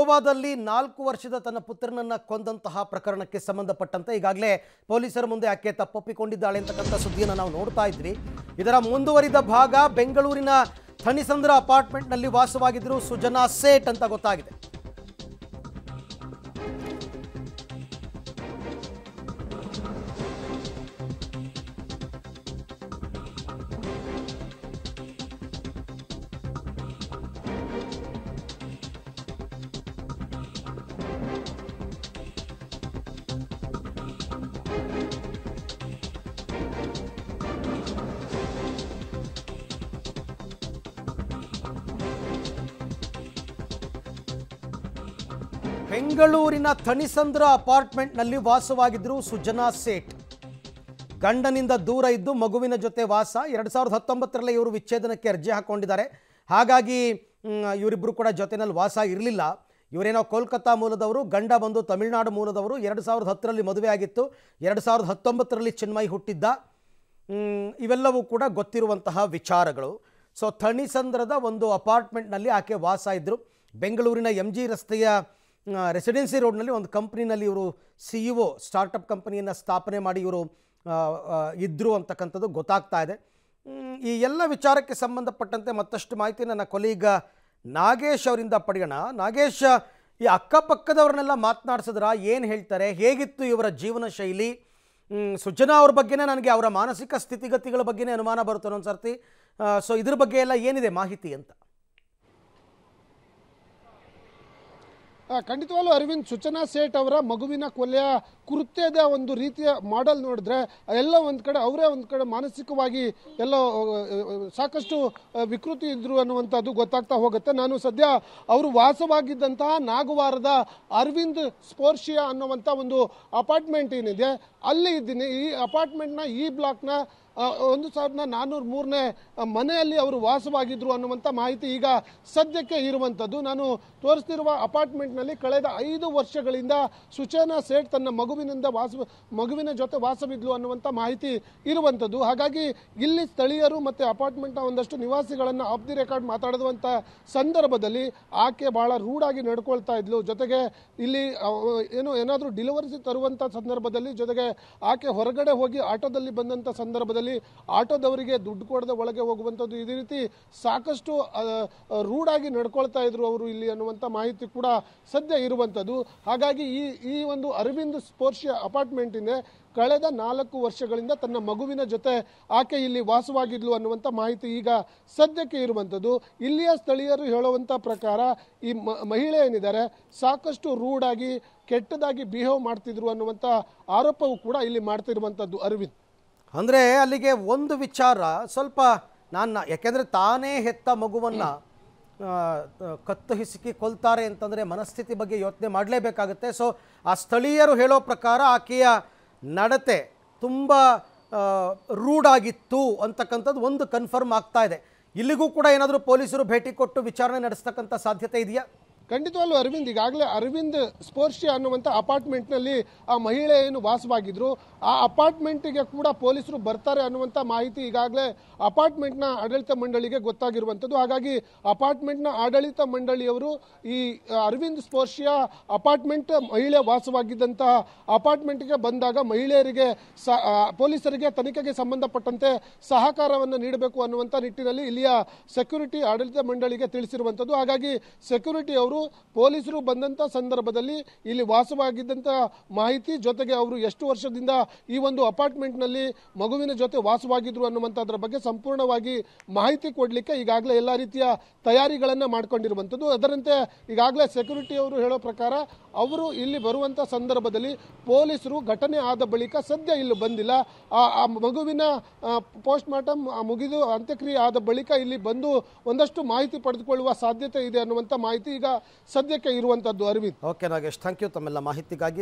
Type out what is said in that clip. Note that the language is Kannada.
ಗೋವಾದಲ್ಲಿ ನಾಲ್ಕು ವರ್ಷದ ತನ್ನ ಪುತ್ರನನ್ನ ಕೊಂದಂತಹ ಪ್ರಕರಣಕ್ಕೆ ಸಂಬಂಧಪಟ್ಟಂತೆ ಈಗಾಗಲೇ ಪೊಲೀಸರ ಮುಂದೆ ಆಕೆ ತಪ್ಪೊಪ್ಪಿಕೊಂಡಿದ್ದಾಳೆ ಅಂತಕ್ಕಂಥ ಸುದ್ದಿಯನ್ನ ನಾವು ನೋಡ್ತಾ ಇದ್ವಿ ಇದರ ಮುಂದುವರಿದ ಭಾಗ ಬೆಂಗಳೂರಿನ ಥಣಿಸಂದ್ರ ನಲ್ಲಿ ವಾಸವಾಗಿದ್ದರು ಸುಜನಾ ಸೇಟ್ ಅಂತ ಗೊತ್ತಾಗಿದೆ ಬೆಂಗಳೂರಿನ ಥಣಿಸಂದ್ರ ಅಪಾರ್ಟ್ಮೆಂಟ್ನಲ್ಲಿ ವಾಸವಾಗಿದ್ದರು ಸುಜನಾ ಸೇಠ್ ಗಂಡನಿಂದ ದೂರ ಇದ್ದು ಮಗುವಿನ ಜೊತೆ ವಾಸ ಎರಡು ಸಾವಿರದ ಹತ್ತೊಂಬತ್ತರಲ್ಲಿ ಇವರು ವಿಚ್ಛೇದನಕ್ಕೆ ಅರ್ಜಿ ಹಾಕೊಂಡಿದ್ದಾರೆ ಹಾಗಾಗಿ ಇವರಿಬ್ಬರು ಕೂಡ ಜೊತೆಯಲ್ಲಿ ವಾಸ ಇರಲಿಲ್ಲ ಇವರೇನೋ ಕೋಲ್ಕತ್ತಾ ಮೂಲದವರು ಗಂಡ ಬಂದು ತಮಿಳುನಾಡು ಮೂಲದವರು ಎರಡು ಸಾವಿರದ ಹತ್ತರಲ್ಲಿ ಮದುವೆ ಆಗಿತ್ತು ಎರಡು ಸಾವಿರದ ಹತ್ತೊಂಬತ್ತರಲ್ಲಿ ಚಿನ್ಮಯಿ ಹುಟ್ಟಿದ್ದ ಇವೆಲ್ಲವೂ ಕೂಡ ಗೊತ್ತಿರುವಂತಹ ವಿಚಾರಗಳು ಸೊ ಥಣಿಸಂದ್ರದ ಒಂದು ಅಪಾರ್ಟ್ಮೆಂಟ್ನಲ್ಲಿ ಆಕೆ ವಾಸ ಇದ್ದರು ಬೆಂಗಳೂರಿನ ಎಂ ಜಿ ರಸ್ತೆಯ ರೆಸಿಡೆನ್ಸಿ ರೋಡ್ನಲ್ಲಿ ಒಂದು ಕಂಪ್ನಿನಲ್ಲಿ ಇವರು ಸಿ ಇ ಒ ಸ್ಟಾರ್ಟಪ್ ಕಂಪ್ನಿಯನ್ನು ಸ್ಥಾಪನೆ ಮಾಡಿ ಇವರು ಇದ್ದರು ಅಂತಕ್ಕಂಥದ್ದು ಗೊತ್ತಾಗ್ತಾ ಇದೆ ಈ ಎಲ್ಲ ವಿಚಾರಕ್ಕೆ ಸಂಬಂಧಪಟ್ಟಂತೆ ಮತ್ತಷ್ಟು ಮಾಹಿತಿ ನನ್ನ ಕೊಲೀಗ ನಾಗೇಶ್ ಅವರಿಂದ ಪಡೆಯೋಣ ನಾಗೇಶ್ ಈ ಅಕ್ಕಪಕ್ಕದವ್ರನ್ನೆಲ್ಲ ಮಾತನಾಡ್ಸಿದ್ರ ಏನು ಹೇಳ್ತಾರೆ ಹೇಗಿತ್ತು ಇವರ ಜೀವನ ಶೈಲಿ ಸುಜನಾ ಅವ್ರ ಬಗ್ಗೆನೇ ನನಗೆ ಅವರ ಮಾನಸಿಕ ಸ್ಥಿತಿಗತಿಗಳ ಬಗ್ಗೆನೇ ಅನುಮಾನ ಬರುತ್ತೆ ಸರ್ತಿ ಸೊ ಇದ್ರ ಬಗ್ಗೆ ಎಲ್ಲ ಏನಿದೆ ಮಾಹಿತಿ ಅಂತ ಖಂಡಿತವಾಗ್ಲೂ ಅರವಿಂದ್ ಸುಚನಾ ಸೇಠ್ ಅವರ ಮಗುವಿನ ಕೊಲೆಯ ಕೃತ್ಯದ ಒಂದು ರೀತಿಯ ಮಾಡೆಲ್ ನೋಡಿದ್ರೆ ಎಲ್ಲ ಒಂದು ಕಡೆ ಅವರೇ ಒಂದು ಕಡೆ ಮಾನಸಿಕವಾಗಿ ಎಲ್ಲ ಸಾಕಷ್ಟು ವಿಕೃತಿ ಇದ್ರು ಅನ್ನುವಂಥದ್ದು ಗೊತ್ತಾಗ್ತಾ ಹೋಗುತ್ತೆ ನಾನು ಸದ್ಯ ಅವರು ವಾಸವಾಗಿದ್ದಂತಹ ನಾಗವಾರದ ಅರವಿಂದ್ ಸ್ಪೋರ್ಷಿಯಾ ಅನ್ನುವಂಥ ಒಂದು ಅಪಾರ್ಟ್ಮೆಂಟ್ ಏನಿದೆ ಅಲ್ಲಿ ಇದ್ದೀನಿ ಈ ಅಪಾರ್ಟ್ಮೆಂಟ್ನ ಈ ಬ್ಲಾಕ್ನ ಒಂದು ಸಾವಿರದ ನಾನ್ನೂರ ಮೂರನೇ ಮನೆಯಲ್ಲಿ ಅವರು ವಾಸವಾಗಿದ್ದರು ಅನ್ನುವಂಥ ಮಾಹಿತಿ ಈಗ ಸದ್ಯಕ್ಕೆ ಇರುವಂಥದ್ದು ನಾನು ತೋರಿಸ್ತಿರುವ ಅಪಾರ್ಟ್ಮೆಂಟ್ನಲ್ಲಿ ಕಳೆದ ಐದು ವರ್ಷಗಳಿಂದ ಸುಚೇನಾ ಸೇಠ್ ತನ್ನ ಮಗುವಿನಿಂದ ವಾಸ ಮಗುವಿನ ಜೊತೆ ವಾಸವಿದ್ಲು ಅನ್ನುವಂಥ ಮಾಹಿತಿ ಇರುವಂಥದ್ದು ಹಾಗಾಗಿ ಇಲ್ಲಿ ಸ್ಥಳೀಯರು ಮತ್ತು ಅಪಾರ್ಟ್ಮೆಂಟ್ನ ಒಂದಷ್ಟು ನಿವಾಸಿಗಳನ್ನು ಆಫ್ ದಿ ರೆಕಾರ್ಡ್ ಮಾತಾಡುವಂಥ ಸಂದರ್ಭದಲ್ಲಿ ಆಕೆ ಭಾಳ ರೂಢಾಗಿ ನಡ್ಕೊಳ್ತಾ ಇದ್ಲು ಜೊತೆಗೆ ಇಲ್ಲಿ ಏನು ಏನಾದರೂ ಡಿಲಿವರಿ ತರುವಂಥ ಸಂದರ್ಭದಲ್ಲಿ ಜೊತೆಗೆ ಆಕೆ ಹೊರಗಡೆ ಹೋಗಿ ಆಟೋದಲ್ಲಿ ಬಂದಂಥ ಸಂದರ್ಭದಲ್ಲಿ ಸಂದರ್ಭದಲ್ಲಿ ಆಟೋದವರಿಗೆ ದುಡ್ಡು ಕೊಡದ ಒಳಗೆ ಹೋಗುವಂಥದ್ದು ಇದೇ ರೀತಿ ಸಾಕಷ್ಟು ರೂಢಾಗಿ ನಡ್ಕೊಳ್ತಾ ಇದ್ರು ಅವರು ಇಲ್ಲಿ ಅನ್ನುವಂಥ ಮಾಹಿತಿ ಕೂಡ ಸದ್ಯ ಇರುವಂಥದ್ದು ಹಾಗಾಗಿ ಈ ಈ ಒಂದು ಅರವಿಂದ್ ಸ್ಪೋರ್ಶಿಯ ಅಪಾರ್ಟ್ಮೆಂಟಿಂದ ಕಳೆದ ನಾಲ್ಕು ವರ್ಷಗಳಿಂದ ತನ್ನ ಮಗುವಿನ ಜೊತೆ ಆಕೆ ಇಲ್ಲಿ ವಾಸವಾಗಿದ್ಲು ಅನ್ನುವಂಥ ಮಾಹಿತಿ ಈಗ ಸದ್ಯಕ್ಕೆ ಇರುವಂಥದ್ದು ಇಲ್ಲಿಯ ಸ್ಥಳೀಯರು ಹೇಳುವಂಥ ಪ್ರಕಾರ ಈ ಮಹಿಳೆ ಏನಿದ್ದಾರೆ ಸಾಕಷ್ಟು ರೂಢಾಗಿ ಕೆಟ್ಟದಾಗಿ ಬಿಹೇವ್ ಮಾಡ್ತಿದ್ರು ಅನ್ನುವಂಥ ಆರೋಪವೂ ಕೂಡ ಇಲ್ಲಿ ಮಾಡ್ತಿರುವಂಥದ್ದು ಅರವಿಂದ್ ಅಂದರೆ ಅಲ್ಲಿಗೆ ಒಂದು ವಿಚಾರ ಸ್ವಲ್ಪ ನಾನು ಯಾಕೆಂದರೆ ತಾನೇ ಹೆತ್ತ ಮಗುವನ್ನು ಕತ್ತು ಹಿಸುಕಿ ಕೊಲ್ತಾರೆ ಅಂತಂದರೆ ಮನಸ್ಥಿತಿ ಬಗ್ಗೆ ಯೋಚನೆ ಮಾಡಲೇಬೇಕಾಗುತ್ತೆ ಸೊ ಆ ಸ್ಥಳೀಯರು ಹೇಳೋ ಪ್ರಕಾರ ಆಕೆಯ ನಡತೆ ತುಂಬ ರೂಢಾಗಿತ್ತು ಅಂತಕ್ಕಂಥದ್ದು ಒಂದು ಕನ್ಫರ್ಮ್ ಆಗ್ತಾ ಇದೆ ಇಲ್ಲಿಗೂ ಕೂಡ ಏನಾದರೂ ಪೊಲೀಸರು ಭೇಟಿ ಕೊಟ್ಟು ವಿಚಾರಣೆ ನಡೆಸ್ತಕ್ಕಂಥ ಸಾಧ್ಯತೆ ಇದೆಯಾ ಖಂಡಿತವಾಗ್ಲೂ ಅರವಿಂದ್ ಈಗಾಗಲೇ ಅರವಿಂದ್ ಸ್ಪೋರ್ಶಿ ಅನ್ನುವಂಥ ಅಪಾರ್ಟ್ಮೆಂಟ್ನಲ್ಲಿ ಆ ಮಹಿಳೆ ಏನು ವಾಸವಾಗಿದ್ರು ಆ ಅಪಾರ್ಟ್ಮೆಂಟಿಗೆ ಕೂಡ ಪೊಲೀಸರು ಬರ್ತಾರೆ ಅನ್ನುವಂಥ ಮಾಹಿತಿ ಈಗಾಗಲೇ ಅಪಾರ್ಟ್ಮೆಂಟ್ನ ಆಡಳಿತ ಮಂಡಳಿಗೆ ಗೊತ್ತಾಗಿರುವಂಥದ್ದು ಹಾಗಾಗಿ ಅಪಾರ್ಟ್ಮೆಂಟ್ನ ಆಡಳಿತ ಮಂಡಳಿಯವರು ಈ ಅರವಿಂದ್ ಸ್ಪೋರ್ಶಿಯ ಅಪಾರ್ಟ್ಮೆಂಟ್ ಮಹಿಳೆ ವಾಸವಾಗಿದ್ದಂತಹ ಅಪಾರ್ಟ್ಮೆಂಟ್ಗೆ ಬಂದಾಗ ಮಹಿಳೆಯರಿಗೆ ಪೊಲೀಸರಿಗೆ ತನಿಖೆಗೆ ಸಂಬಂಧಪಟ್ಟಂತೆ ಸಹಕಾರವನ್ನು ನೀಡಬೇಕು ಅನ್ನುವಂಥ ನಿಟ್ಟಿನಲ್ಲಿ ಇಲ್ಲಿಯ ಸೆಕ್ಯೂರಿಟಿ ಆಡಳಿತ ಮಂಡಳಿಗೆ ತಿಳಿಸಿರುವಂಥದ್ದು ಹಾಗಾಗಿ ಸೆಕ್ಯೂರಿಟಿ ಅವರು ಅವರು ಪೊಲೀಸರು ಬಂದಂಥ ಸಂದರ್ಭದಲ್ಲಿ ಇಲ್ಲಿ ವಾಸವಾಗಿದ್ದಂಥ ಮಾಹಿತಿ ಜೊತೆಗೆ ಅವರು ಎಷ್ಟು ವರ್ಷದಿಂದ ಈ ಒಂದು ಅಪಾರ್ಟ್ಮೆಂಟ್ನಲ್ಲಿ ಮಗುವಿನ ಜೊತೆ ವಾಸವಾಗಿದ್ರು ಅನ್ನುವಂಥದ್ರ ಬಗ್ಗೆ ಸಂಪೂರ್ಣವಾಗಿ ಮಾಹಿತಿ ಕೊಡಲಿಕ್ಕೆ ಈಗಾಗಲೇ ಎಲ್ಲ ರೀತಿಯ ತಯಾರಿಗಳನ್ನು ಮಾಡಿಕೊಂಡಿರುವಂಥದ್ದು ಅದರಂತೆ ಈಗಾಗಲೇ ಸೆಕ್ಯೂರಿಟಿ ಅವರು ಹೇಳೋ ಪ್ರಕಾರ ಅವರು ಇಲ್ಲಿ ಬರುವಂಥ ಸಂದರ್ಭದಲ್ಲಿ ಪೊಲೀಸರು ಘಟನೆ ಆದ ಬಳಿಕ ಸದ್ಯ ಇಲ್ಲಿ ಬಂದಿಲ್ಲ ಆ ಮಗುವಿನ ಪೋಸ್ಟ್ ಮಾರ್ಟಮ್ ಮುಗಿದು ಅಂತ್ಯಕ್ರಿಯೆ ಆದ ಬಳಿಕ ಇಲ್ಲಿ ಬಂದು ಒಂದಷ್ಟು ಮಾಹಿತಿ ಪಡೆದುಕೊಳ್ಳುವ ಸಾಧ್ಯತೆ ಇದೆ ಅನ್ನುವಂಥ ಮಾಹಿತಿ ಈಗ ಸದ್ಯಕ್ಕೆ ಇರುವಂತದ್ದು Arvind okay Nagesh thank you ತಮ್ಮೆಲ್ಲ ಮಾಹಿತಿಗಾಗಿ